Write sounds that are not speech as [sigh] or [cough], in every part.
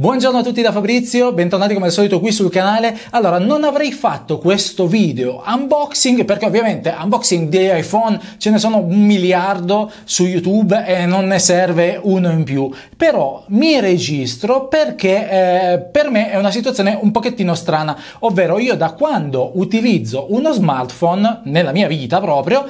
Buongiorno a tutti da Fabrizio, bentornati come al solito qui sul canale. Allora, non avrei fatto questo video unboxing perché ovviamente unboxing di iPhone ce ne sono un miliardo su YouTube e non ne serve uno in più. Però mi registro perché eh, per me è una situazione un pochettino strana, ovvero io da quando utilizzo uno smartphone nella mia vita proprio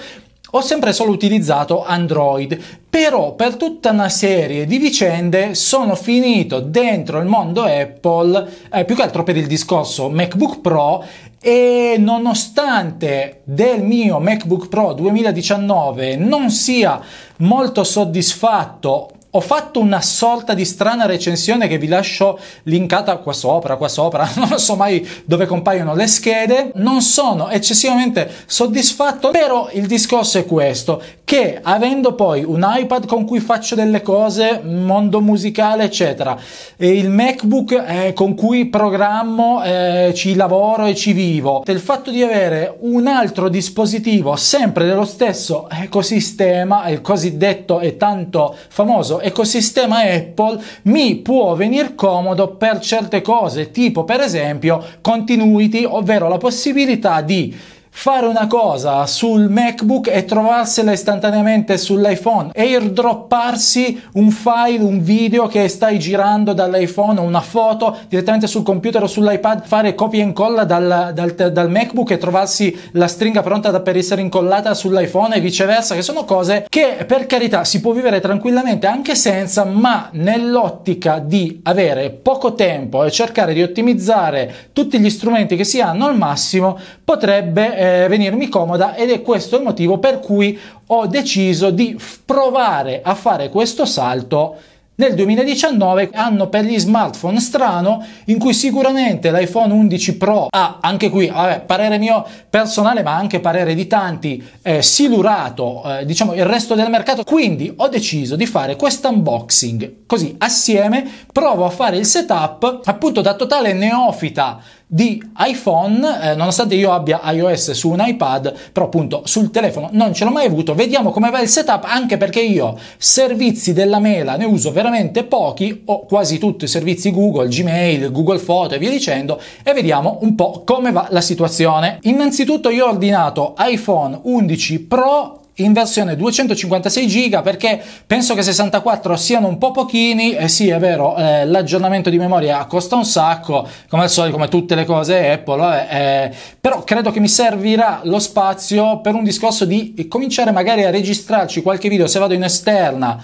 ho sempre solo utilizzato Android, però per tutta una serie di vicende sono finito dentro il mondo Apple, eh, più che altro per il discorso MacBook Pro e nonostante del mio MacBook Pro 2019 non sia molto soddisfatto ho fatto una sorta di strana recensione che vi lascio linkata qua sopra, qua sopra, [laughs] non so mai dove compaiono le schede, non sono eccessivamente soddisfatto, però il discorso è questo, che avendo poi un iPad con cui faccio delle cose, mondo musicale eccetera, e il MacBook eh, con cui programmo, eh, ci lavoro e ci vivo, il fatto di avere un altro dispositivo sempre dello stesso ecosistema, il cosiddetto e tanto famoso ecosistema Apple mi può venire comodo per certe cose, tipo per esempio continuity, ovvero la possibilità di fare una cosa sul MacBook e trovarsela istantaneamente sull'iPhone, airdropparsi un file, un video che stai girando dall'iPhone una foto direttamente sul computer o sull'iPad, fare copia e incolla dal, dal, dal MacBook e trovarsi la stringa pronta per essere incollata sull'iPhone e viceversa, che sono cose che per carità si può vivere tranquillamente anche senza, ma nell'ottica di avere poco tempo e cercare di ottimizzare tutti gli strumenti che si hanno al massimo, potrebbe eh, eh, venirmi comoda ed è questo il motivo per cui ho deciso di provare a fare questo salto nel 2019, anno per gli smartphone strano, in cui sicuramente l'iPhone 11 Pro ha anche qui, vabbè, parere mio personale, ma anche parere di tanti, eh, silurato eh, diciamo il resto del mercato. Quindi ho deciso di fare questo unboxing così assieme. Provo a fare il setup appunto da totale neofita di iPhone, eh, nonostante io abbia iOS su un iPad, però appunto sul telefono non ce l'ho mai avuto. Vediamo come va il setup, anche perché io servizi della mela ne uso veramente pochi, ho quasi tutti i servizi Google, Gmail, Google Photo e via dicendo, e vediamo un po' come va la situazione. Innanzitutto io ho ordinato iPhone 11 Pro in versione 256 GB perché penso che 64 siano un po' pochini e eh sì è vero eh, l'aggiornamento di memoria costa un sacco come al solito come tutte le cose Apple eh, eh, però credo che mi servirà lo spazio per un discorso di cominciare magari a registrarci qualche video se vado in esterna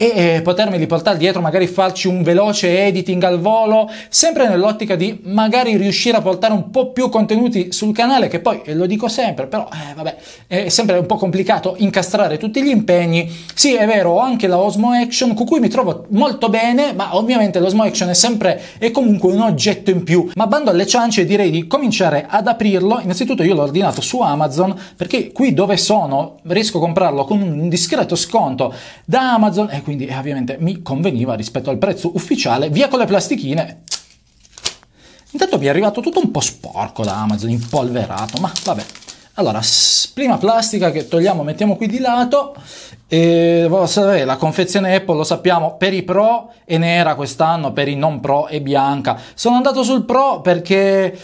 e eh, potermeli portare dietro, magari farci un veloce editing al volo, sempre nell'ottica di magari riuscire a portare un po' più contenuti sul canale, che poi eh, lo dico sempre, però eh, vabbè, è sempre un po' complicato incastrare tutti gli impegni. Sì, è vero, ho anche la Osmo Action con cui mi trovo molto bene, ma ovviamente l'Osmo Action è sempre e comunque un oggetto in più. Ma bando alle ciance, direi di cominciare ad aprirlo. Innanzitutto io l'ho ordinato su Amazon perché qui dove sono riesco a comprarlo con un discreto sconto da Amazon e quindi eh, ovviamente mi conveniva rispetto al prezzo ufficiale, via con le plastichine. Intanto vi è arrivato tutto un po' sporco da Amazon, impolverato, ma vabbè. Allora, prima plastica che togliamo, mettiamo qui di lato. E, sapere, la confezione Apple lo sappiamo per i pro è nera quest'anno, per i non pro è bianca. Sono andato sul pro perché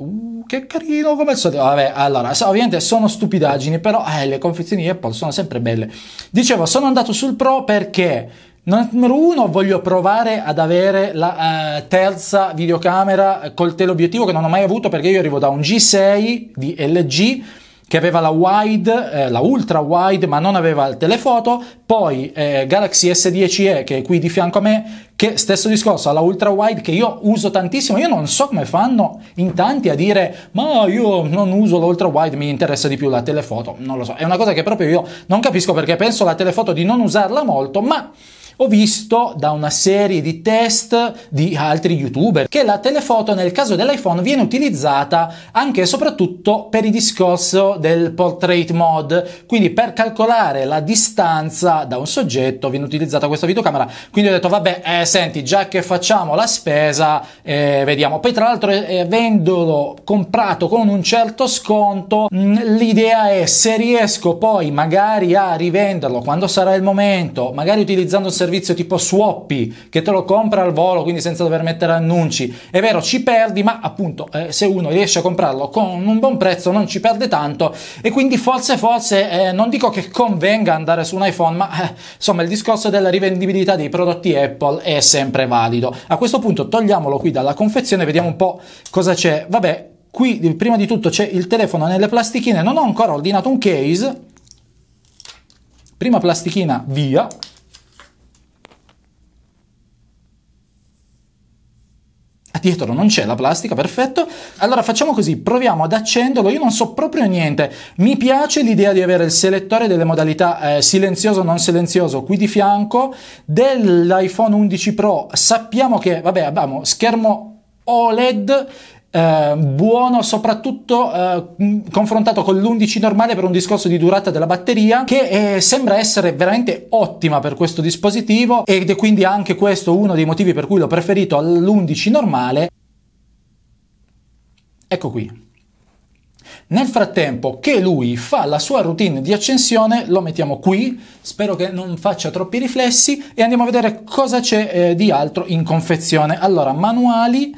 Uh, che carino come solito. Vabbè, allora, ovviamente sono stupidaggini, però eh, le confezioni Apple sono sempre belle. Dicevo, sono andato sul Pro perché Numero uno, voglio provare ad avere la eh, terza videocamera eh, col teleobiettivo che non ho mai avuto perché io arrivo da un G6 di LG che aveva la wide, eh, la ultra wide, ma non aveva il telefoto, poi eh, Galaxy S10e che è qui di fianco a me, che stesso discorso ha la ultra wide che io uso tantissimo, io non so come fanno in tanti a dire ma io non uso l'ultra wide, mi interessa di più la telefoto, non lo so, è una cosa che proprio io non capisco perché penso la telefoto di non usarla molto, ma ho visto da una serie di test di altri youtuber che la telefoto nel caso dell'iPhone viene utilizzata anche e soprattutto per il discorso del portrait mode, quindi per calcolare la distanza da un soggetto viene utilizzata questa videocamera. Quindi ho detto vabbè, eh, senti, già che facciamo la spesa, eh, vediamo. Poi tra l'altro eh, vendolo comprato con un certo sconto, mh, mm, l'idea è se riesco poi magari a rivenderlo quando sarà il momento, magari utilizzando un servizio servizio tipo Swappy che te lo compra al volo, quindi senza dover mettere annunci. È vero, ci perdi, ma appunto eh, se uno riesce a comprarlo con un buon prezzo non ci perde tanto e quindi forse forse eh, non dico che convenga andare su un iPhone, ma eh, insomma il discorso della rivendibilità dei prodotti Apple è sempre valido. A questo punto togliamolo qui dalla confezione, vediamo un po' cosa c'è. Vabbè, qui prima di tutto c'è il telefono nelle plastichine, non ho ancora ordinato un case. Prima plastichina via, dietro non c'è la plastica, perfetto. Allora facciamo così, proviamo ad accenderlo, io non so proprio niente, mi piace l'idea di avere il selettore delle modalità eh, silenzioso o non silenzioso qui di fianco, dell'iPhone 11 Pro sappiamo che, vabbè, abbiamo schermo OLED eh, buono soprattutto eh, confrontato con l'11 normale per un discorso di durata della batteria che eh, sembra essere veramente ottima per questo dispositivo ed è quindi anche questo uno dei motivi per cui l'ho preferito all'11 normale ecco qui nel frattempo che lui fa la sua routine di accensione, lo mettiamo qui, spero che non faccia troppi riflessi e andiamo a vedere cosa c'è eh, di altro in confezione. Allora, manuali,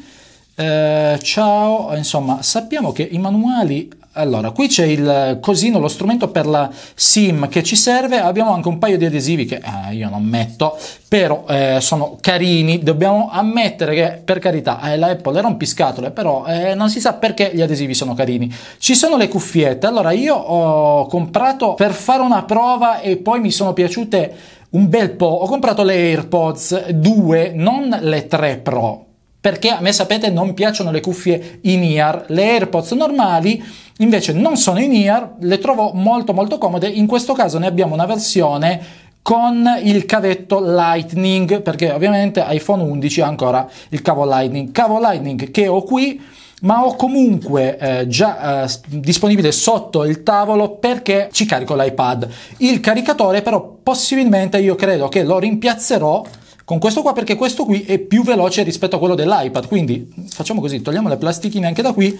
eh, ciao, insomma, sappiamo che i manuali allora, qui c'è il cosino, lo strumento per la SIM che ci serve, abbiamo anche un paio di adesivi che eh, io non metto, però eh, sono carini, dobbiamo ammettere che per carità eh, la Apple era un piscatole, però eh, non si sa perché gli adesivi sono carini. Ci sono le cuffiette, allora io ho comprato per fare una prova e poi mi sono piaciute un bel po'. Ho comprato le AirPods 2, non le 3 Pro, perché a me sapete non piacciono le cuffie in ear, le AirPods normali invece non sono in ear, le trovo molto molto comode, in questo caso ne abbiamo una versione con il cavetto Lightning, perché ovviamente iPhone 11 ha ancora il cavo Lightning, cavo Lightning che ho qui ma ho comunque eh, già eh, disponibile sotto il tavolo perché ci carico l'iPad. Il caricatore però possibilmente io credo che lo rimpiazzerò con questo qua perché questo qui è più veloce rispetto a quello dell'iPad quindi facciamo così togliamo le plastichine anche da qui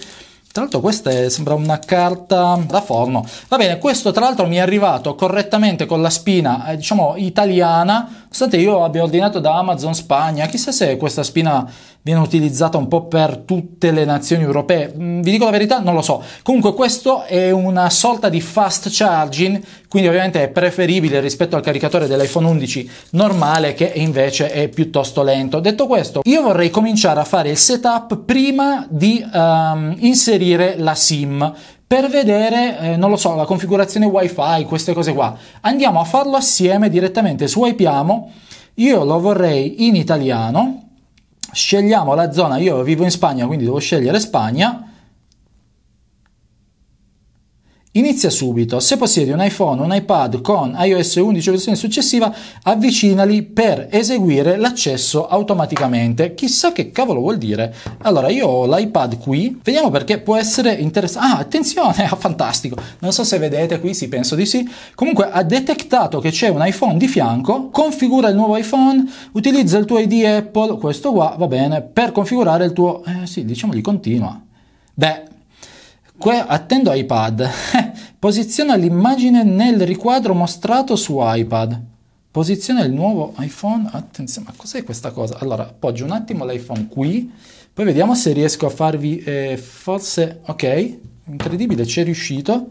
tra l'altro questa è, sembra una carta da forno va bene questo tra l'altro mi è arrivato correttamente con la spina eh, diciamo italiana Nonostante io abbia ordinato da Amazon Spagna, chissà se questa spina viene utilizzata un po' per tutte le nazioni europee. Mm, vi dico la verità, non lo so. Comunque questo è una sorta di fast charging, quindi ovviamente è preferibile rispetto al caricatore dell'iPhone 11 normale che invece è piuttosto lento. Detto questo, io vorrei cominciare a fare il setup prima di um, inserire la SIM per vedere, eh, non lo so, la configurazione wifi, queste cose qua. Andiamo a farlo assieme direttamente, swipiamo, io lo vorrei in italiano, scegliamo la zona, io vivo in Spagna quindi devo scegliere Spagna, Inizia subito, se possiedi un iPhone o un iPad con iOS 11 versione successiva, avvicinali per eseguire l'accesso automaticamente. Chissà che cavolo vuol dire. Allora, io ho l'iPad qui, vediamo perché può essere interessante. Ah, attenzione, [laughs] ah, fantastico. Non so se vedete qui, sì, penso di sì. Comunque ha detectato che c'è un iPhone di fianco, configura il nuovo iPhone, utilizza il tuo ID Apple, questo qua, va bene, per configurare il tuo... Eh, sì, diciamo di continua. Beh, attendo iPad. [laughs] Posiziona l'immagine nel riquadro mostrato su iPad. Posiziona il nuovo iPhone. Attenzione, ma cos'è questa cosa? Allora, appoggio un attimo l'iPhone qui. Poi vediamo se riesco a farvi. Eh, forse. Ok, incredibile, ci è riuscito.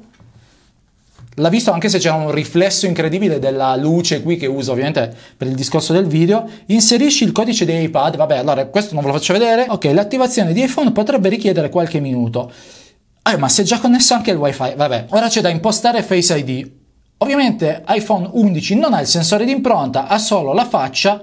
L'ha visto anche se c'è un riflesso incredibile della luce qui che uso ovviamente per il discorso del video. Inserisci il codice di iPad, vabbè allora questo non ve lo faccio vedere. Ok, l'attivazione di iPhone potrebbe richiedere qualche minuto. Eh, ma se è già connesso anche il wifi, vabbè. Ora c'è da impostare Face ID. Ovviamente iPhone 11 non ha il sensore d'impronta, ha solo la faccia.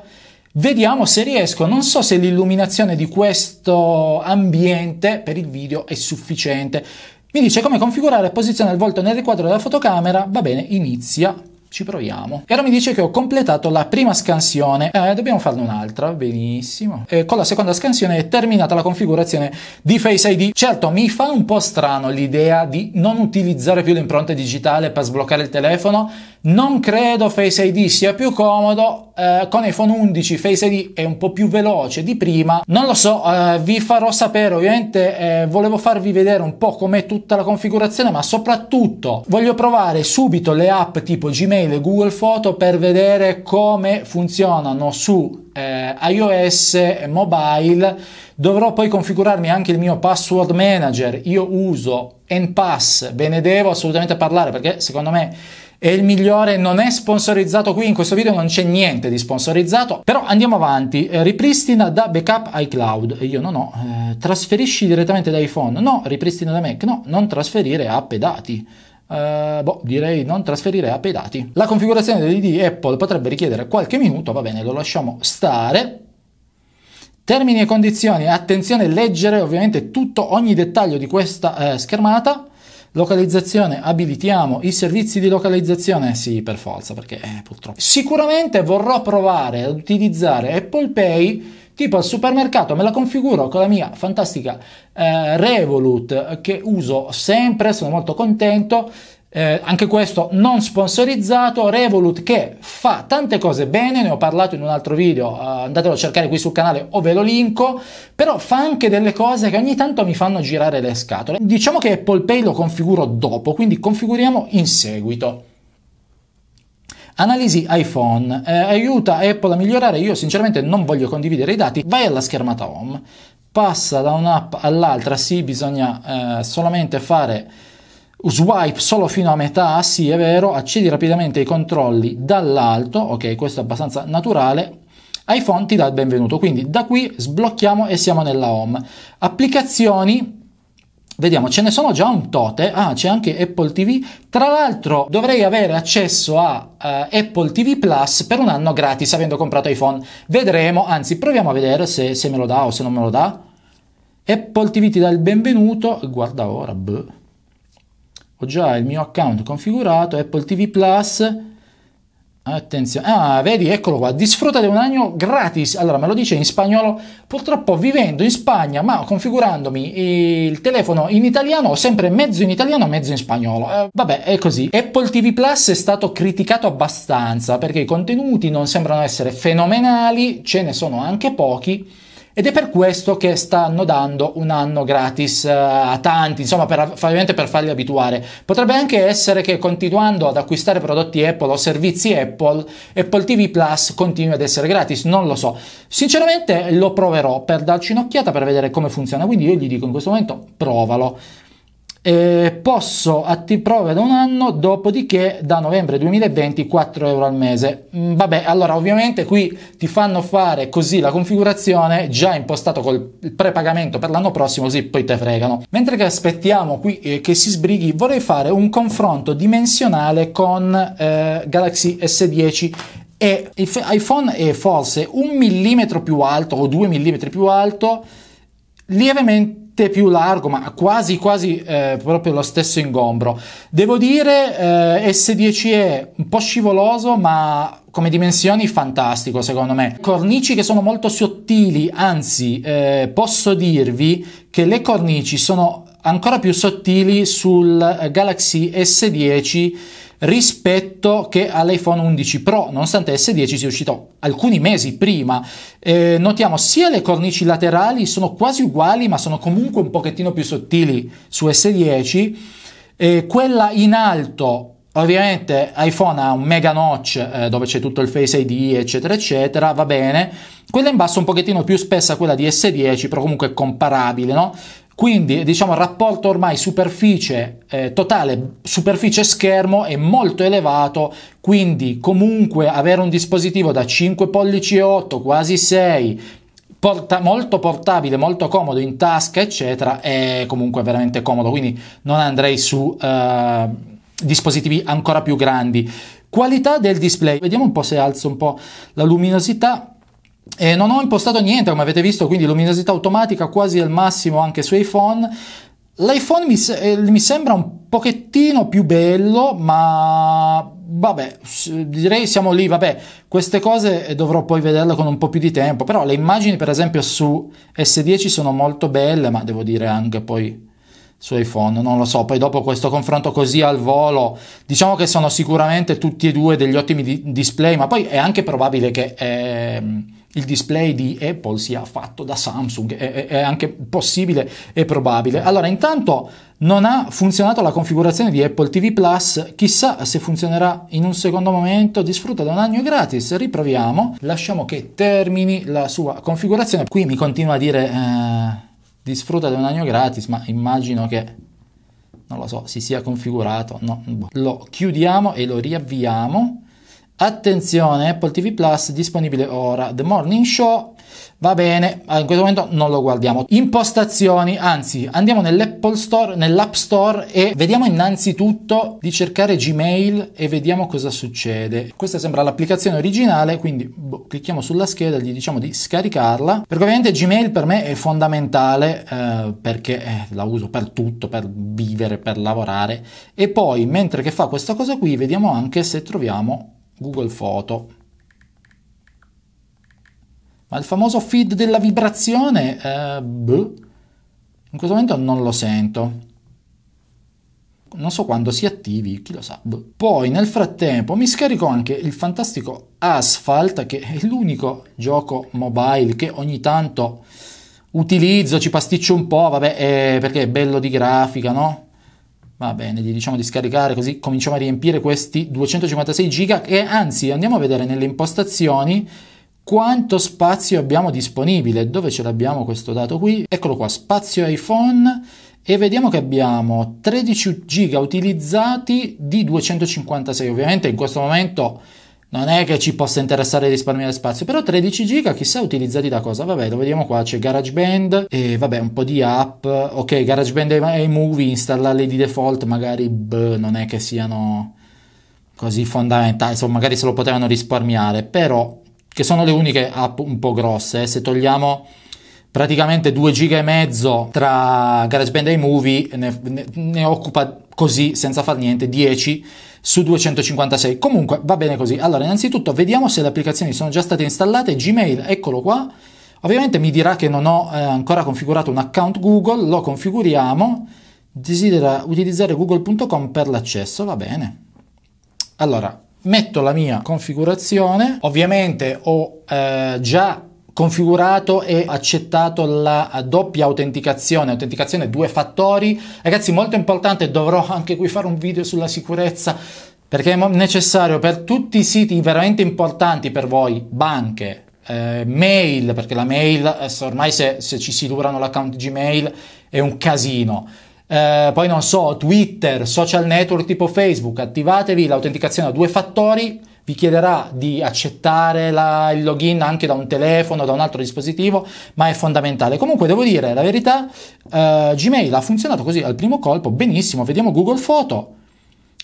Vediamo se riesco, non so se l'illuminazione di questo ambiente per il video è sufficiente. Mi dice come configurare e posizionare il volto nel riquadro della fotocamera, va bene, inizia ci proviamo. E ora mi dice che ho completato la prima scansione, eh, dobbiamo farne un'altra, benissimo. E con la seconda scansione è terminata la configurazione di Face ID. Certo, mi fa un po' strano l'idea di non utilizzare più l'impronta digitale per sbloccare il telefono, non credo Face ID sia più comodo, eh, con iPhone 11 Face ID è un po' più veloce di prima. Non lo so, eh, vi farò sapere. Ovviamente eh, volevo farvi vedere un po' com'è tutta la configurazione, ma soprattutto voglio provare subito le app tipo Gmail e Google Photo per vedere come funzionano su eh, iOS mobile. Dovrò poi configurarmi anche il mio password manager. Io uso NPass, ve ne devo assolutamente parlare perché secondo me è il migliore, non è sponsorizzato qui, in questo video non c'è niente di sponsorizzato, però andiamo avanti, eh, ripristina da backup iCloud, io non ho, eh, trasferisci direttamente da iPhone, no, ripristina da Mac, no, non trasferire app e dati. Uh, boh, direi non trasferire app e dati. La configurazione dell'ID Apple potrebbe richiedere qualche minuto, va bene, lo lasciamo stare. Termini e condizioni, attenzione, leggere ovviamente tutto, ogni dettaglio di questa eh, schermata. Localizzazione, abilitiamo i servizi di localizzazione? Sì, per forza, perché eh, purtroppo. Sicuramente vorrò provare ad utilizzare Apple Pay tipo al supermercato me la configuro con la mia fantastica eh, Revolut che uso sempre, sono molto contento eh, anche questo non sponsorizzato, Revolut che fa tante cose bene, ne ho parlato in un altro video, eh, andatelo a cercare qui sul canale o ve lo linko, però fa anche delle cose che ogni tanto mi fanno girare le scatole. Diciamo che Apple Pay lo configuro dopo, quindi configuriamo in seguito. Analisi iPhone, eh, aiuta Apple a migliorare, io sinceramente non voglio condividere i dati, vai alla schermata home, passa da un'app all'altra, sì bisogna eh, solamente fare swipe solo fino a metà, ah, sì è vero, accedi rapidamente ai controlli dall'alto, ok questo è abbastanza naturale, iPhone ti dà il benvenuto, quindi da qui sblocchiamo e siamo nella home. Applicazioni, Vediamo, ce ne sono già un tote. Ah, c'è anche Apple TV. Tra l'altro, dovrei avere accesso a uh, Apple TV Plus per un anno gratis avendo comprato iPhone. Vedremo, anzi, proviamo a vedere se, se me lo dà o se non me lo dà. Apple TV ti dà il benvenuto. Guarda ora, bleh ho già il mio account configurato, Apple TV Plus, attenzione, ah vedi eccolo qua, disfrutta di un anno gratis, allora me lo dice in spagnolo, purtroppo vivendo in Spagna ma configurandomi il telefono in italiano ho sempre mezzo in italiano mezzo in spagnolo, eh, vabbè è così. Apple TV Plus è stato criticato abbastanza perché i contenuti non sembrano essere fenomenali, ce ne sono anche pochi, ed è per questo che stanno dando un anno gratis eh, a tanti, insomma, per, per farli abituare. Potrebbe anche essere che continuando ad acquistare prodotti Apple o servizi Apple, Apple TV Plus continui ad essere gratis, non lo so. Sinceramente lo proverò per darci un'occhiata per vedere come funziona, quindi io gli dico in questo momento provalo eh, posso atti- prove da un anno, dopodiché da novembre 2020 4 euro al mese. Mm, vabbè, allora ovviamente qui ti fanno fare così la configurazione già impostato col prepagamento per l'anno prossimo, così poi te fregano. Mentre che aspettiamo qui eh, che si sbrighi, vorrei fare un confronto dimensionale con eh, Galaxy S10 e il iPhone è forse un millimetro più alto o due millimetri più alto, lievemente leggermente più largo, ma quasi quasi eh, proprio lo stesso ingombro. Devo dire eh, S10E un po' scivoloso, ma come dimensioni fantastico secondo me. Cornici che sono molto sottili, anzi eh, posso dirvi che le cornici sono ancora più sottili sul Galaxy S10 rispetto che all'iPhone 11 Pro, nonostante S10 sia uscito alcuni mesi prima. Eh, notiamo sia le cornici laterali sono quasi uguali, ma sono comunque un pochettino più sottili su S10. Eh, quella in alto Ovviamente iPhone ha un mega notch eh, dove c'è tutto il Face ID eccetera eccetera, va bene. Quella in basso un pochettino più spessa quella di S10, però comunque comparabile, no? Quindi diciamo il rapporto ormai superficie eh, totale, superficie schermo è molto elevato, quindi comunque avere un dispositivo da 5 pollici e 8, quasi 6, Porta, molto portabile, molto comodo in tasca, eccetera, è comunque veramente comodo, quindi non andrei su eh, dispositivi ancora più grandi. Qualità del display, vediamo un po' se alzo un po' la luminosità. Eh, non ho impostato niente, come avete visto, quindi luminosità automatica quasi al massimo anche su iPhone. L'iPhone mi, eh, mi sembra un pochettino più bello, ma vabbè, direi siamo lì, vabbè, queste cose eh, dovrò poi vederle con un po' più di tempo, però le immagini per esempio su S10 sono molto belle, ma devo dire anche poi su iPhone, non lo so, poi dopo questo confronto così al volo, diciamo che sono sicuramente tutti e due degli ottimi di- display, ma poi è anche probabile che... Ehm, il display di Apple sia fatto da Samsung, è, è, anche possibile e probabile. Allora, intanto non ha funzionato la configurazione di Apple TV Plus, chissà se funzionerà in un secondo momento, disfrutta da un anno gratis, riproviamo, lasciamo che termini la sua configurazione. Qui mi continua a dire eh, disfrutta da un anno gratis, ma immagino che non lo so, si sia configurato, no. Boh. lo chiudiamo e lo riavviamo Attenzione, Apple TV Plus disponibile ora. The Morning Show Va bene, ah, in questo momento non lo guardiamo. Impostazioni, anzi, andiamo nell'Apple Store, nell'App Store e vediamo innanzitutto di cercare Gmail e vediamo cosa succede. Questa sembra l'applicazione originale, quindi boh, clicchiamo sulla scheda, e gli diciamo di scaricarla. Perché ovviamente Gmail per me è fondamentale eh, perché eh, la uso per tutto, per vivere, per lavorare. E poi, mentre che fa questa cosa qui, vediamo anche se troviamo Google Photo. Ma il famoso feed della vibrazione, eh, boh, in questo momento non lo sento. Non so quando si attivi, chi lo sa. Boh. Poi nel frattempo mi scarico anche il fantastico Asphalt, che è l'unico gioco mobile che ogni tanto utilizzo, ci pasticcio un po', vabbè, eh, perché è bello di grafica, no? va bene, gli diciamo di scaricare così cominciamo a riempire questi 256 giga e anzi andiamo a vedere nelle impostazioni quanto spazio abbiamo disponibile, dove ce l'abbiamo questo dato qui, eccolo qua, spazio iPhone e vediamo che abbiamo 13 giga utilizzati di 256, ovviamente in questo momento non è che ci possa interessare risparmiare spazio, però 13 giga chissà utilizzati da cosa, vabbè lo vediamo qua, c'è GarageBand e vabbè un po' di app, ok GarageBand e iMovie installarli di default magari beh, non è che siano così fondamentali, insomma magari se lo potevano risparmiare, però che sono le uniche app un po' grosse, eh. se togliamo praticamente 2 giga e mezzo tra GarageBand e iMovie ne, ne, ne occupa così senza far niente 10 su 256. Comunque va bene così. Allora, innanzitutto vediamo se le applicazioni sono già state installate. Gmail, eccolo qua. Ovviamente mi dirà che non ho eh, ancora configurato un account Google, lo configuriamo. Desidera utilizzare google.com per l'accesso, va bene. Allora, metto la mia configurazione. Ovviamente ho eh, già configurato e accettato la doppia autenticazione, autenticazione due fattori. Ragazzi, molto importante, dovrò anche qui fare un video sulla sicurezza perché è necessario per tutti i siti veramente importanti per voi, banche, eh, mail, perché la mail, eh, ormai se, se ci si durano l'account Gmail è un casino. Eh, poi non so, Twitter, social network tipo Facebook, attivatevi l'autenticazione a due fattori vi chiederà di accettare la, il login anche da un telefono, da un altro dispositivo, ma è fondamentale. Comunque devo dire la verità, eh, Gmail ha funzionato così al primo colpo, benissimo, vediamo Google Photo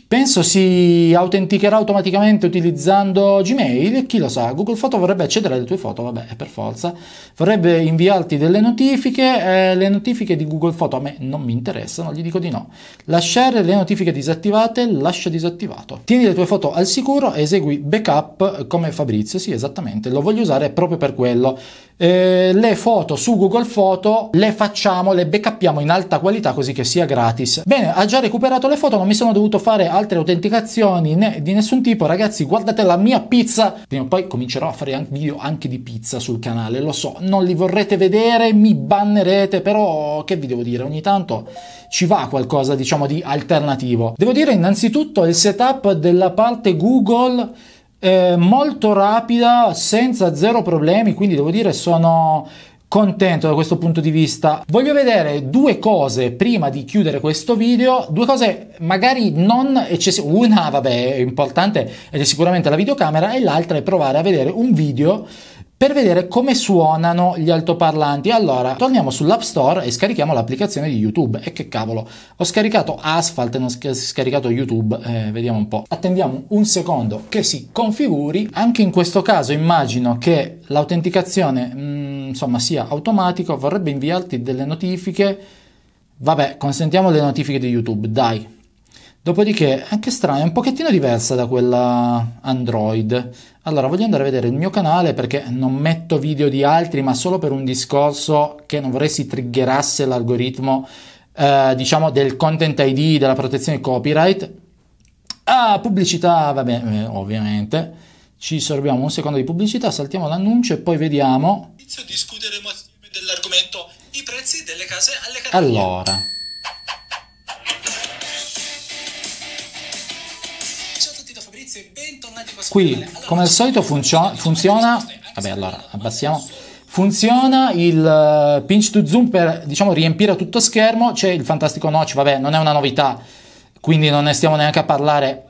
Penso si autenticherà automaticamente utilizzando Gmail e chi lo sa, Google Photo vorrebbe accedere alle tue foto, vabbè, per forza. Vorrebbe inviarti delle notifiche, eh, le notifiche di Google Photo a me non mi interessano, gli dico di no. Lasciare le notifiche disattivate, lascia disattivato. Tieni le tue foto al sicuro, esegui backup come Fabrizio, sì, esattamente, lo voglio usare proprio per quello eh, le foto su Google Photo le facciamo, le backupiamo in alta qualità così che sia gratis. Bene, ha già recuperato le foto, non mi sono dovuto fare altre autenticazioni né di nessun tipo. Ragazzi, guardate la mia pizza. Prima o poi comincerò a fare video anche di pizza sul canale, lo so, non li vorrete vedere, mi bannerete, però che vi devo dire, ogni tanto ci va qualcosa diciamo di alternativo. Devo dire innanzitutto il setup della parte Google eh, molto rapida, senza zero problemi, quindi devo dire sono contento da questo punto di vista. Voglio vedere due cose prima di chiudere questo video, due cose magari non eccessive, una vabbè è importante ed è sicuramente la videocamera e l'altra è provare a vedere un video per vedere come suonano gli altoparlanti. Allora, torniamo sull'App Store e scarichiamo l'applicazione di YouTube. E che cavolo, ho scaricato Asphalt e non ho scaricato YouTube. Eh, vediamo un po'. Attendiamo un secondo che si configuri. Anche in questo caso immagino che l'autenticazione, mh, mm, insomma, sia automatica. Vorrebbe inviarti delle notifiche. Vabbè, consentiamo le notifiche di YouTube, dai. Dopodiché, anche eh, strana, è un pochettino diversa da quella Android. Allora, voglio andare a vedere il mio canale perché non metto video di altri, ma solo per un discorso che non vorrei si triggerasse l'algoritmo, eh, diciamo, del content ID, della protezione copyright. Ah, pubblicità, vabbè, eh, ovviamente. Ci sorbiamo un secondo di pubblicità, saltiamo l'annuncio e poi vediamo. Inizio discuteremo dell'argomento i prezzi delle case alle categorie. Allora. Qui, come al solito, funzio- funziona... Vabbè, allora, abbassiamo. Funziona il eh, pinch to zoom per, diciamo, riempire tutto schermo. C'è il fantastico notch, vabbè, non è una novità, quindi non ne stiamo neanche a parlare,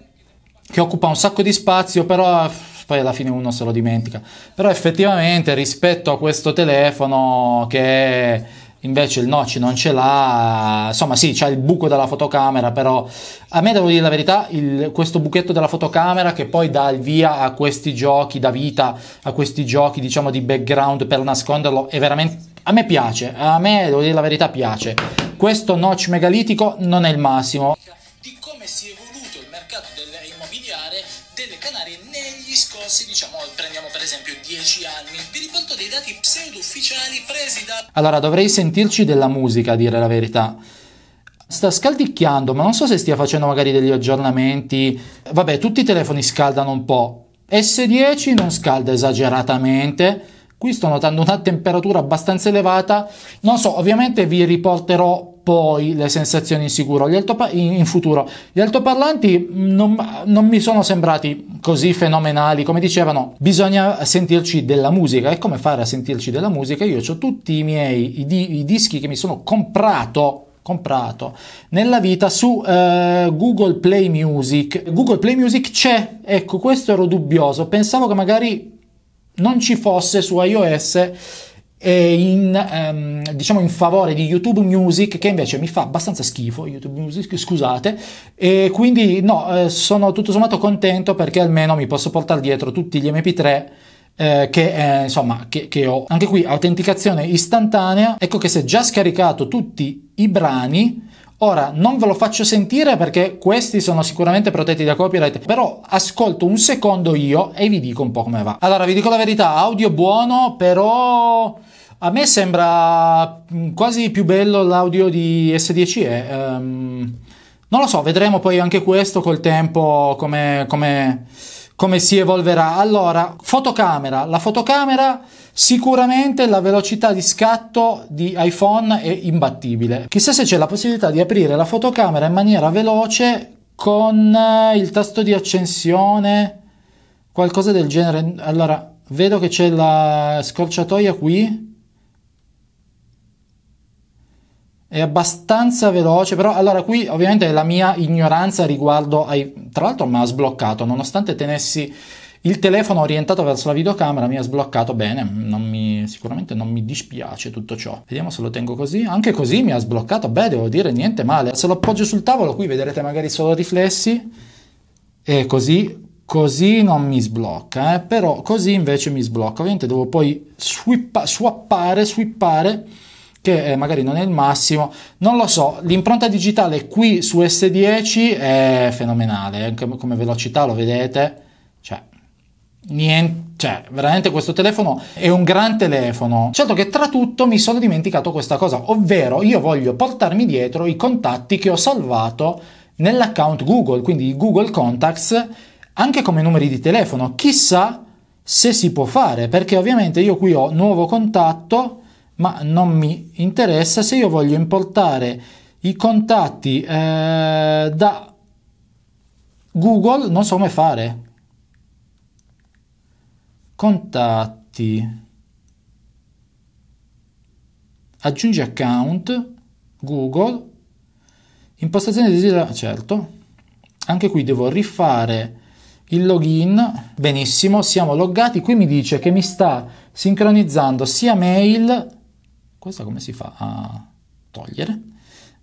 che occupa un sacco di spazio, però poi alla fine uno se lo dimentica. Però effettivamente rispetto a questo telefono che invece il notch non ce l'ha, insomma sì, c'ha il buco della fotocamera, però a me devo dire la verità, il, questo buchetto della fotocamera che poi dà il via a questi giochi da vita, a questi giochi diciamo di background per nasconderlo, è veramente... A me piace, a me devo dire la verità piace. Questo notch megalitico non è il massimo. Di come si è evoluto il mercato dell'immobiliare delle Canarie negli scorsi, diciamo, prendiamo per esempio 10 anni riportato dei dati pseudo-ufficiali presi da... Allora, dovrei sentirci della musica, a dire la verità. Sta scaldicchiando, ma non so se stia facendo magari degli aggiornamenti. Vabbè, tutti i telefoni scaldano un po'. S10 non scalda esageratamente. Qui sto notando una temperatura abbastanza elevata. Non so, ovviamente vi riporterò poi le sensazioni in, sicuro, gli in futuro. Gli altoparlanti mm, non, non, mi sono sembrati così fenomenali, come dicevano, bisogna sentirci della musica. E come fare a sentirci della musica? Io ho tutti i miei i, i dischi che mi sono comprato comprato nella vita su eh, Google Play Music. Google Play Music c'è, ecco, questo ero dubbioso, pensavo che magari non ci fosse su iOS in, ehm, diciamo in favore di YouTube Music che invece mi fa abbastanza schifo YouTube Music scusate e quindi no eh, sono tutto sommato contento perché almeno mi posso portare dietro tutti gli mp3 eh, che eh, insomma che, che ho anche qui autenticazione istantanea ecco che si è già scaricato tutti i brani Ora non ve lo faccio sentire perché questi sono sicuramente protetti da copyright, però ascolto un secondo io e vi dico un po' come va. Allora vi dico la verità, audio buono, però a me sembra mm, quasi più bello l'audio di S10e. Um, non lo so, vedremo poi anche questo col tempo come, come come si evolverà. Allora, fotocamera. La fotocamera sicuramente la velocità di scatto di iPhone è imbattibile. Chissà se c'è la possibilità di aprire la fotocamera in maniera veloce con eh, il tasto di accensione, qualcosa del genere. Allora, vedo che c'è la scorciatoia qui è abbastanza veloce, però allora qui ovviamente è la mia ignoranza riguardo ai... Tra l'altro mi ha sbloccato, nonostante tenessi il telefono orientato verso la videocamera, mi ha sbloccato bene, non mi... sicuramente non mi dispiace tutto ciò. Vediamo se lo tengo così, anche così mi ha sbloccato, beh devo dire niente male. Se lo appoggio sul tavolo qui vedrete magari solo riflessi e così così non mi sblocca, eh? però così invece mi sblocca. Ovviamente devo poi swippa, swappare, swippare che eh, magari non è il massimo, non lo so, l'impronta digitale qui su S10 è fenomenale, anche come velocità lo vedete, cioè, niente, cioè, veramente questo telefono è un gran telefono. Certo che tra tutto mi sono dimenticato questa cosa, ovvero io voglio portarmi dietro i contatti che ho salvato nell'account Google, quindi Google Contacts, anche come numeri di telefono. Chissà se si può fare, perché ovviamente io qui ho nuovo contatto, ma non mi interessa se io voglio importare i contatti eh, da Google non so come fare contatti aggiungi account Google impostazione di desidera certo anche qui devo rifare il login benissimo siamo loggati qui mi dice che mi sta sincronizzando sia mail questa come si fa a togliere?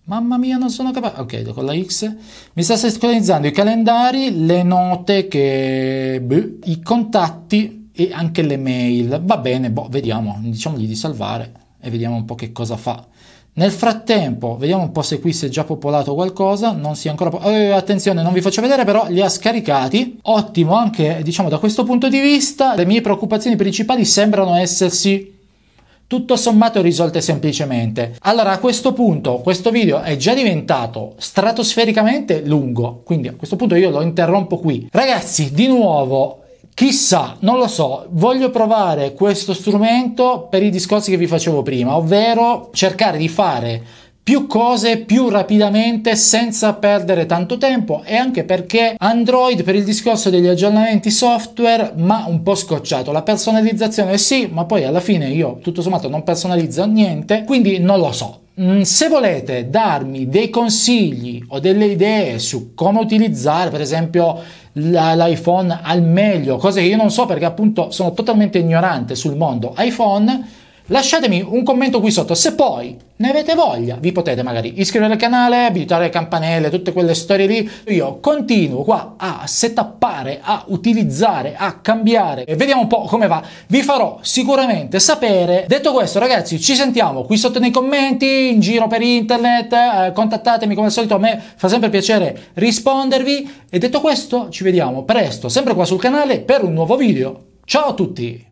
Mamma mia, non sono capace. Ok, con la X. Mi sta sincronizzando i calendari, le note che... Buh, i contatti e anche le mail. Va bene, boh, vediamo. Diciamogli di salvare e vediamo un po' che cosa fa. Nel frattempo, vediamo un po' se qui si è già popolato qualcosa, non si è ancora... Po- eh, attenzione, non vi faccio vedere, però li ha scaricati. Ottimo, anche, diciamo, da questo punto di vista, le mie preoccupazioni principali sembrano essersi tutto sommato risolte semplicemente. Allora a questo punto questo video è già diventato stratosfericamente lungo, quindi a questo punto io lo interrompo qui. Ragazzi, di nuovo Chissà, non lo so, voglio provare questo strumento per i discorsi che vi facevo prima, ovvero cercare di fare più cose più rapidamente senza perdere tanto tempo e anche perché Android per il discorso degli aggiornamenti software ma un po' scocciato la personalizzazione sì ma poi alla fine io tutto sommato non personalizzo niente quindi non lo so mm, se volete darmi dei consigli o delle idee su come utilizzare per esempio l'iPhone al meglio, cose che io non so perché appunto sono totalmente ignorante sul mondo iPhone, Lasciatemi un commento qui sotto, se poi ne avete voglia, vi potete magari iscrivere al canale, abilitare le campanelle, tutte quelle storie lì. Io continuo qua a settappare, a utilizzare, a cambiare e vediamo un po' come va. Vi farò sicuramente sapere. Detto questo, ragazzi, ci sentiamo qui sotto nei commenti, in giro per internet, eh, contattatemi come al solito, a me fa sempre piacere rispondervi e detto questo, ci vediamo presto, sempre qua sul canale per un nuovo video. Ciao a tutti!